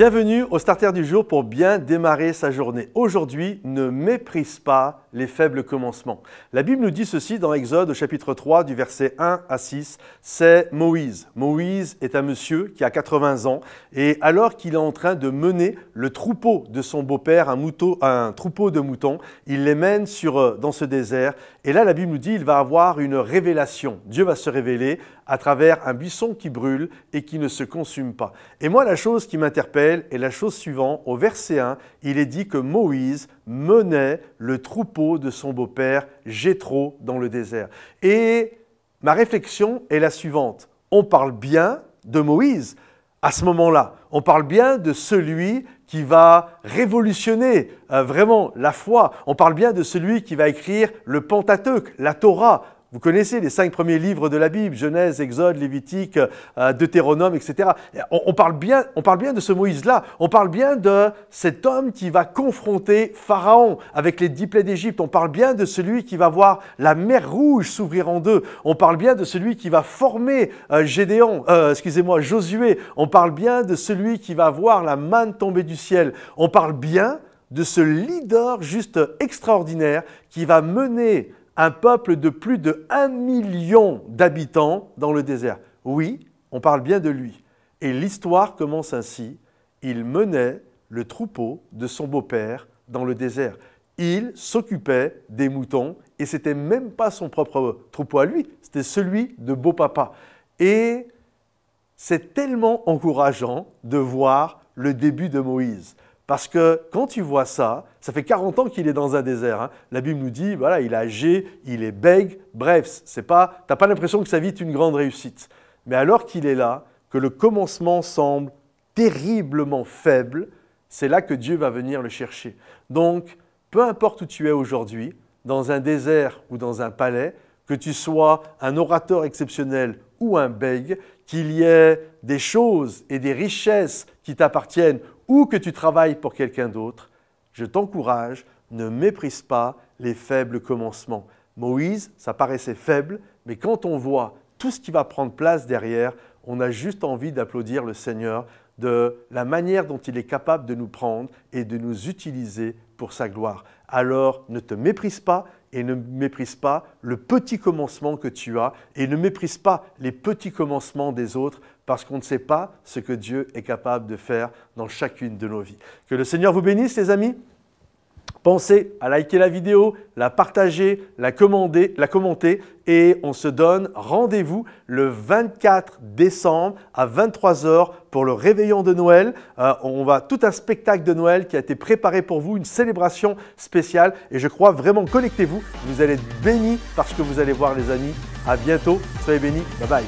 Bienvenue au Starter du jour pour bien démarrer sa journée. Aujourd'hui, ne méprise pas les faibles commencements. La Bible nous dit ceci dans Exode chapitre 3 du verset 1 à 6. C'est Moïse. Moïse est un monsieur qui a 80 ans et alors qu'il est en train de mener le troupeau de son beau-père, un, troupeau de moutons, il les mène sur, euh, dans ce désert et là la Bible nous dit il va avoir une révélation. Dieu va se révéler à travers un buisson qui brûle et qui ne se consume pas. Et moi, la chose qui m'interpelle est la chose suivante. Au verset 1, il est dit que Moïse menait le troupeau de son beau-père Jéthro dans le désert. Et ma réflexion est la suivante. On parle bien de Moïse à ce moment-là. On parle bien de celui qui va révolutionner euh, vraiment la foi. On parle bien de celui qui va écrire le Pentateuque, la Torah, vous connaissez les cinq premiers livres de la Bible, Genèse, Exode, Lévitique, euh, Deutéronome, etc. On, parle bien, on parle bien de ce Moïse-là, on parle bien de cet homme qui va confronter Pharaon avec les dix plaies d'Égypte, on parle bien de celui qui va voir la mer rouge s'ouvrir en deux, on parle bien de celui qui va former euh, Gédéon, euh, excusez-moi, Josué, on parle bien de celui qui va voir la manne tomber du ciel, on parle bien de ce leader juste extraordinaire qui va mener un peuple de plus de 1 million d'habitants dans le désert. Oui, on parle bien de lui. Et l'histoire commence ainsi. Il menait le troupeau de son beau-père dans le désert. Il s'occupait des moutons et c'était même pas son propre troupeau à lui, c'était celui de beau-papa. Et c'est tellement encourageant de voir le début de Moïse. Parce que quand tu vois ça, ça fait 40 ans qu'il est dans un désert. Hein. La Bible nous dit, voilà, il est âgé, il est bègue, bref, c'est pas, t'as pas l'impression que ça vie une grande réussite. Mais alors qu'il est là, que le commencement semble terriblement faible, c'est là que Dieu va venir le chercher. Donc, peu importe où tu es aujourd'hui, dans un désert ou dans un palais, que tu sois un orateur exceptionnel ou un bègue, qu'il y ait des choses et des richesses qui t'appartiennent ou que tu travailles pour quelqu'un d'autre, je t'encourage, ne méprise pas les faibles commencements. Moïse, ça paraissait faible, mais quand on voit tout ce qui va prendre place derrière, on a juste envie d'applaudir le Seigneur de la manière dont il est capable de nous prendre et de nous utiliser pour sa gloire. Alors ne te méprise pas et ne méprise pas le petit commencement que tu as et ne méprise pas les petits commencements des autres parce qu'on ne sait pas ce que Dieu est capable de faire dans chacune de nos vies. Que le Seigneur vous bénisse les amis. Pensez à liker la vidéo, la partager, la, commander, la commenter et on se donne rendez-vous le 24 décembre à 23h pour le réveillon de Noël. Euh, on va tout un spectacle de Noël qui a été préparé pour vous, une célébration spéciale et je crois vraiment connectez-vous, vous allez être bénis parce que vous allez voir les amis. À bientôt, soyez bénis, bye bye.